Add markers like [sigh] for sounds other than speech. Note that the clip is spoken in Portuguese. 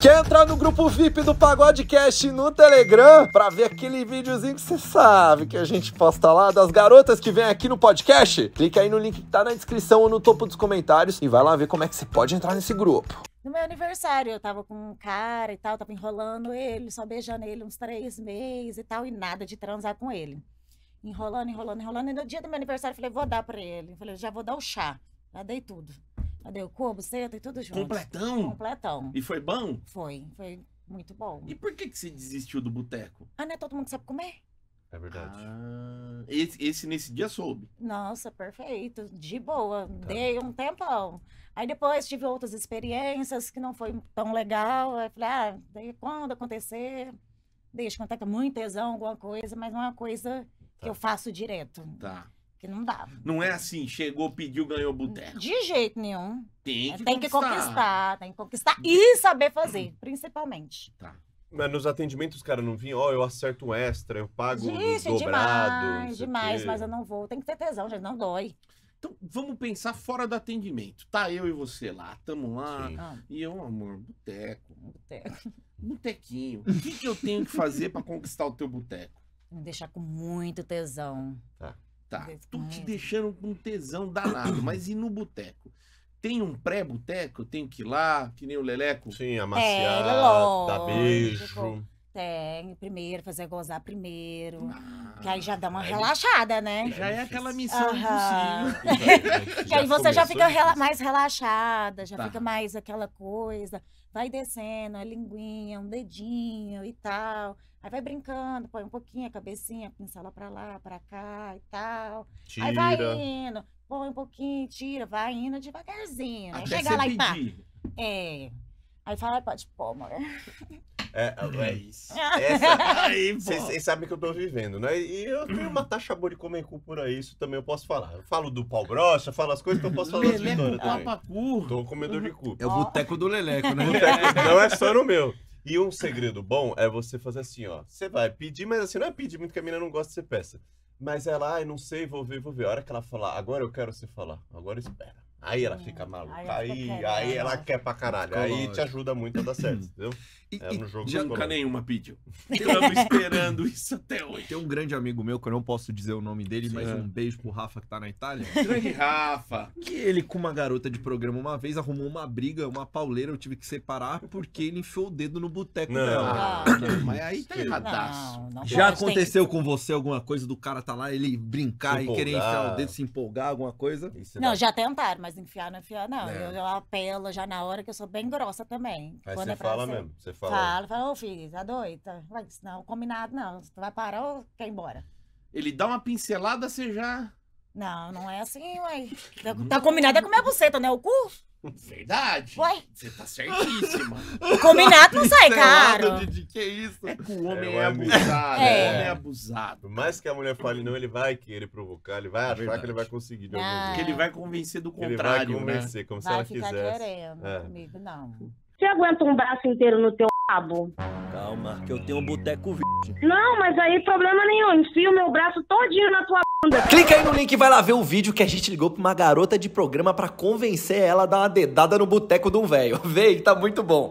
Quer entrar no grupo VIP do Pagodecast no Telegram para ver aquele videozinho que você sabe que a gente posta lá das garotas que vem aqui no podcast? Clique aí no link que tá na descrição ou no topo dos comentários e vai lá ver como é que você pode entrar nesse grupo. No meu aniversário, eu tava com um cara e tal, tava enrolando ele, só beijando ele uns três meses e tal, e nada de transar com ele. Enrolando, enrolando, enrolando. E no dia do meu aniversário, eu falei, vou dar pra ele. Eu falei, já vou dar o chá. Já dei tudo. Cadê o cubo, seta e tudo junto. Completão? Completão. E foi bom? Foi, foi muito bom. E por que que você desistiu do boteco? Ah, não é todo mundo que sabe comer? É verdade. Ah, esse, esse, nesse dia soube. Nossa, perfeito. De boa. Tá. Dei um tempão. Aí depois tive outras experiências que não foi tão legal. Aí falei, ah, daí quando acontecer, deixa contar tá com muito tesão, alguma coisa, mas não é uma coisa tá. que eu faço direto. Tá. Que não dá. Não é assim, chegou, pediu, ganhou boteco. De jeito nenhum. Tem é, que, tem conquistar. que conquistar, tem que conquistar e saber fazer, hum. principalmente. Tá. Mas nos atendimentos os caras não vinham, ó, oh, eu acerto um extra, eu pago Gente, um é dobrado. Demais, demais, mas eu não vou. Tem que ter tesão, já não dói. Então, vamos pensar fora do atendimento. Tá eu e você lá, tamo lá. Sim. Ah. E eu, amor, boteco. Boteco. [laughs] Botequinho. O que, que eu tenho que fazer para conquistar o teu boteco? Me deixar com muito tesão. Tá. Tá, tu te né? deixando com tesão danado, mas e no boteco? Tem um pré-boteco? Tenho que ir lá, que nem o Leleco? Sim, amaciar, é, dar beijo. Tem, primeiro, fazer gozar primeiro. Ah, que aí já dá uma relaxada, né? Já é, é aquela missão uhum. [laughs] que aí você já fica rela mais relaxada, já tá. fica mais aquela coisa vai descendo a linguinha, um dedinho e tal. Aí vai brincando, põe um pouquinho a cabecinha, pincela pra lá, pra cá e tal. Tira. Aí vai indo, põe um pouquinho, tira, vai indo devagarzinho. Né? Até aí chega lá pedir. e pá. É. Aí fala, pode pôr, amor. [laughs] É, é, é isso. [laughs] É, vocês sabem que eu tô vivendo, né? E eu tenho uma taxa boa de comer por aí, isso também eu posso falar. Eu falo do pau brocha, falo as coisas, então eu posso falar das vitórias também. Papacu. Tô comedor de cu. É o boteco do Leleco, né? Boteco, não é só no meu. E um segredo bom é você fazer assim, ó. Você vai pedir, mas assim, não é pedir muito que a menina não gosta de ser peça. Mas ela, ai, ah, não sei, vou ver, vou ver. A hora que ela falar, agora eu quero você falar. Agora espera. Hum. Aí ela fica maluca, aí, aí, aí né? ela quer pra caralho. Aí te ajuda muito a dar certo, entendeu? E, é um jogo nunca nenhuma pediu. [laughs] Estamos esperando isso até hoje. Tem um grande amigo meu, que eu não posso dizer o nome dele, Sim. mas é. um beijo pro Rafa que tá na Itália. [laughs] Grande Rafa! Que ele, com uma garota de programa uma vez, arrumou uma briga, uma pauleira, eu tive que separar porque ele enfiou o dedo no boteco dela. Não, ah, ah. não, mas aí tá erradaço. Não, Já aconteceu tem... com você alguma coisa do cara tá lá, ele brincar e querer enfiar o dedo, se empolgar, alguma coisa? Não, já tentaram, mas mas enfiar não é enfiar, não. É. Eu, eu apelo já na hora, que eu sou bem grossa também. Aí você é fala ser, mesmo, você fala. Fala, fala, ô filho, tá doida? Vai, não, combinado não, tu vai parar ou quer ir embora? Ele dá uma pincelada, você já... Não, não é assim, ué. [laughs] Tá combinado é com minha buceta, né? O cu? Verdade. Ué? Você tá certíssima. Combinado não sai é caro. De, que isso? É que o homem é, é abusado. É. O homem é abusado. É, é. Por mais que a mulher fale não, ele vai querer provocar, ele vai achar verdade. que ele vai conseguir. ah, ele vai convencer do contrário. Ele vai né? convencer, né? como vai se ela quisesse. é. não. Você aguenta um braço inteiro no teu rabo? Calma, que eu tenho um boteco vídeo. Não, mas aí problema nenhum. Enfio meu braço todinho na tua Clica aí no link e vai lá ver o vídeo que a gente ligou pra uma garota de programa para convencer ela a dar uma dedada no boteco de um velho. [laughs] Vem, tá muito bom.